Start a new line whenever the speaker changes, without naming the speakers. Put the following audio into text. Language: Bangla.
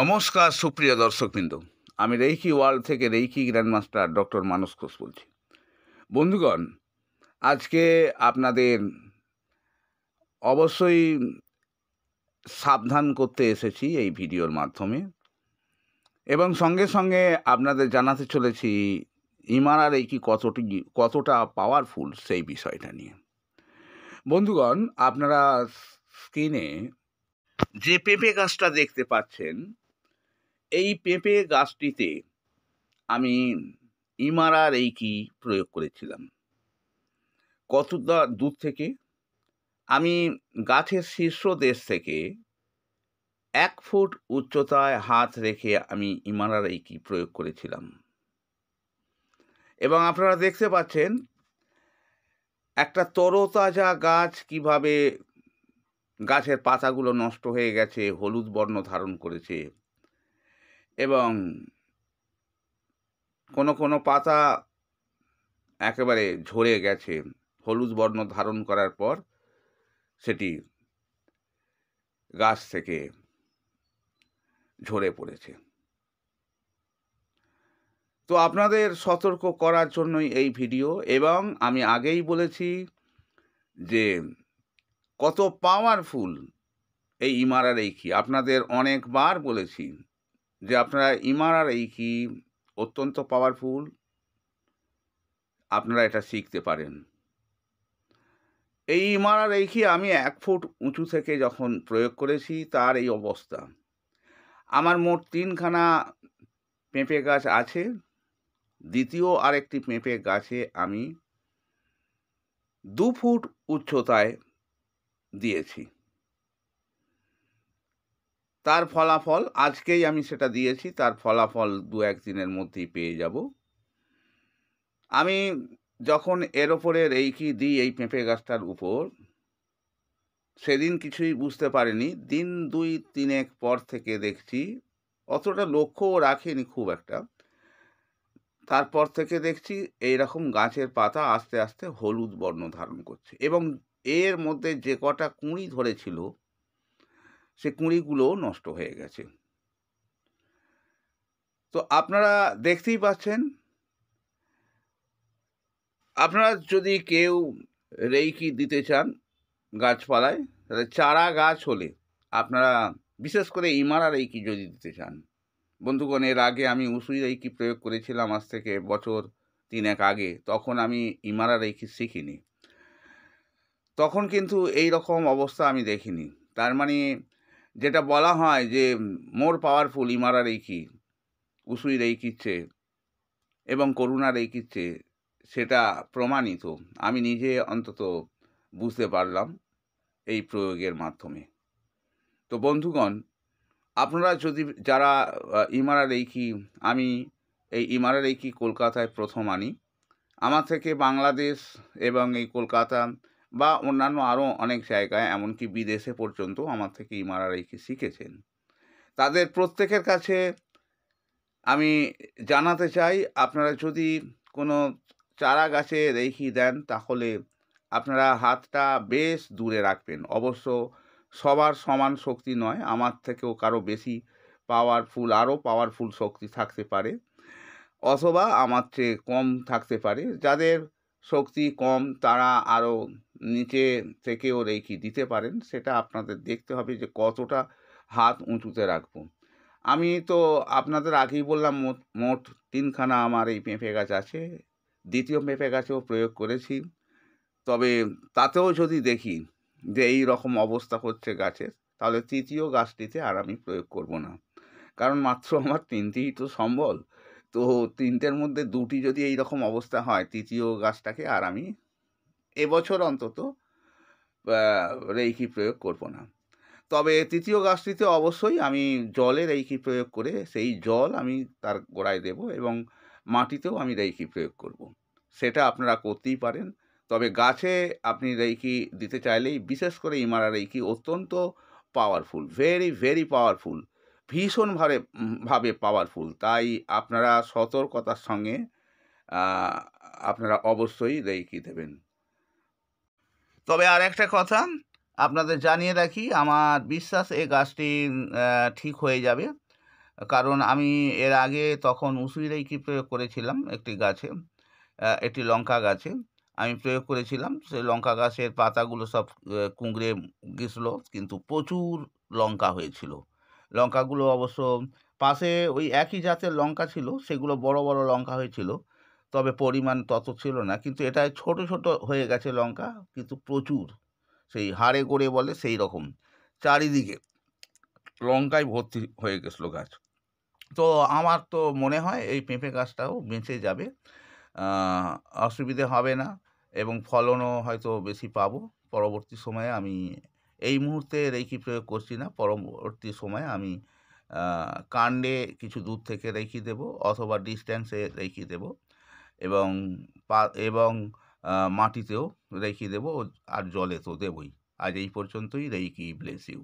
নমস্কার সুপ্রিয় দর্শকবৃন্দ আমি রেইকি ওয়ার্ল্ড থেকে reiki grandmaster doctor Manas Ghosh বলছি বন্ধুগণ আজকে আপনাদের অবশ্যই সাবধান করতে এসেছি এই ভিডিওর মাধ্যমে এবং সঙ্গে সঙ্গে আপনাদের জানাতে চলেছি ইমারা রেইকি কতটি কতটা পাওয়ারফুল সেই বিষয়টা নিয়ে বন্ধুগণ আপনারা স্ক্রিনে যে পেঁপে গাছটা দেখতে পাচ্ছেন এই পেঁপে গাছটিতে আমি ইমারা রেইকি প্রয়োগ করেছিলাম কতটা দূর থেকে আমি গাছের শীর্ষ দেশ থেকে এক ফুট উচ্চতায় হাত রেখে আমি ইমারা রেইকি প্রয়োগ করেছিলাম এবং আপনারা দেখতে পাচ্ছেন একটা তরতাজা গাছ কিভাবে গাছের পাতাগুলো নষ্ট হয়ে গেছে হলুদ বর্ণ ধারণ করেছে এবং কোনো কোনো পাতা একেবারে ঝরে গেছে হলুদ বর্ণ ধারণ করার পর সেটি গাছ থেকে ঝরে পড়েছে তো আপনাদের সতর্ক করার জন্যই এই ভিডিও এবং আমি আগেই বলেছি যে কত পাওয়ারফুল এই ইমারা রেখি আপনাদের অনেকবার বলেছি যে আপনারা এই কি অত্যন্ত পাওয়ারফুল আপনারা এটা শিখতে পারেন এই এই কি আমি এক ফুট উঁচু থেকে যখন প্রয়োগ করেছি তার এই অবস্থা আমার মোট তিনখানা পেঁপে গাছ আছে দ্বিতীয় আরেকটি পেঁপে গাছে আমি দু ফুট উচ্চতায় দিয়েছি তার ফলাফল আজকেই আমি সেটা দিয়েছি তার ফলাফল দু একদিনের মধ্যেই পেয়ে যাব আমি যখন এর ওপরে রেইকি দিই এই পেঁপে গাছটার উপর সেদিন কিছুই বুঝতে পারিনি দিন দুই তিনেক পর থেকে দেখছি অতটা লক্ষ্যও রাখিনি খুব একটা তারপর থেকে দেখছি এই রকম গাছের পাতা আস্তে আস্তে হলুদ বর্ণ ধারণ করছে এবং এর মধ্যে যে কটা কুঁড়ি ধরেছিল সে কুঁড়িগুলো নষ্ট হয়ে গেছে তো আপনারা দেখতেই পাচ্ছেন আপনারা যদি কেউ রেইকি দিতে চান গাছপালায় তাহলে চারা গাছ হলে আপনারা বিশেষ করে ইমারা রেইকি যদি দিতে চান বন্ধুগণ এর আগে আমি উসুই রেইকি প্রয়োগ করেছিলাম আজ থেকে বছর তিনেক আগে তখন আমি ইমারা রেইকি শিখিনি তখন কিন্তু এই রকম অবস্থা আমি দেখিনি তার মানে যেটা বলা হয় যে মোর পাওয়ারফুল ইমারা রেখি উসুই রেখিচ্ছে এবং করুণা রেখিচ্ছে সেটা প্রমাণিত আমি নিজে অন্তত বুঝতে পারলাম এই প্রয়োগের মাধ্যমে তো বন্ধুগণ আপনারা যদি যারা ইমারা রেখি আমি এই ইমারা রেখি কলকাতায় প্রথম আনি আমার থেকে বাংলাদেশ এবং এই কলকাতা বা অন্যান্য আরও অনেক জায়গায় এমনকি বিদেশে পর্যন্ত আমার থেকে ইমারা রেখে শিখেছেন তাদের প্রত্যেকের কাছে আমি জানাতে চাই আপনারা যদি কোনো চারা গাছে রেখি দেন তাহলে আপনারা হাতটা বেশ দূরে রাখবেন অবশ্য সবার সমান শক্তি নয় আমার থেকেও কারো বেশি পাওয়ারফুল আরও পাওয়ারফুল শক্তি থাকতে পারে অথবা আমার চেয়ে কম থাকতে পারে যাদের শক্তি কম তারা আরও নিচে থেকেও রেখি দিতে পারেন সেটা আপনাদের দেখতে হবে যে কতটা হাত উঁচুতে রাখবো আমি তো আপনাদের আগেই বললাম মোট মোট তিনখানা আমার এই পেঁপে গাছ আছে দ্বিতীয় পেঁপে গাছেও প্রয়োগ করেছি তবে তাতেও যদি দেখি যে এই রকম অবস্থা হচ্ছে গাছের তাহলে তৃতীয় গাছটিতে আর আমি প্রয়োগ করব না কারণ মাত্র আমার তিনটিই তো সম্বল তো তিনটের মধ্যে দুটি যদি এই রকম অবস্থা হয় তৃতীয় গাছটাকে আর আমি এবছর অন্তত রেইকি প্রয়োগ করব না তবে তৃতীয় গাছটিতে অবশ্যই আমি জলে রেইকি প্রয়োগ করে সেই জল আমি তার গোড়ায় দেব এবং মাটিতেও আমি রেইকি প্রয়োগ করব। সেটা আপনারা করতেই পারেন তবে গাছে আপনি রেইকি দিতে চাইলেই বিশেষ করে ইমারা রেইকি অত্যন্ত পাওয়ারফুল ভেরি ভেরি পাওয়ারফুল ভীষণভাবে ভাবে পাওয়ারফুল তাই আপনারা সতর্কতার সঙ্গে আপনারা অবশ্যই রেখে দেবেন তবে আর একটা কথা আপনাদের জানিয়ে রাখি আমার বিশ্বাস এই গাছটি ঠিক হয়ে যাবে কারণ আমি এর আগে তখন উসুই রেখি প্রয়োগ করেছিলাম একটি গাছে একটি লঙ্কা গাছে আমি প্রয়োগ করেছিলাম সেই লঙ্কা গাছের পাতাগুলো সব কুঁকড়ে গেছিলো কিন্তু প্রচুর লঙ্কা হয়েছিল লঙ্কাগুলো অবশ্য পাশে ওই একই জাতের লঙ্কা ছিল সেগুলো বড় বড় লঙ্কা হয়েছিল তবে পরিমাণ তত ছিল না কিন্তু এটা ছোট ছোট হয়ে গেছে লঙ্কা কিন্তু প্রচুর সেই হাড়ে গড়ে বলে সেই রকম চারিদিকে লঙ্কায় ভর্তি হয়ে গেছিলো গাছ তো আমার তো মনে হয় এই পেঁপে গাছটাও বেঁচে যাবে অসুবিধে হবে না এবং ফলনও হয়তো বেশি পাবো পরবর্তী সময়ে আমি এই মুহূর্তে রেখি প্রয়োগ করছি না পরবর্তী সময়ে আমি কাণ্ডে কিছু দূর থেকে রেখি দেব অথবা ডিস্ট্যান্সে রেখি দেব এবং পা এবং মাটিতেও রেখে দেব আর জলে তো দেবই আজ এই পর্যন্তই রেখি ব্লেস ইউ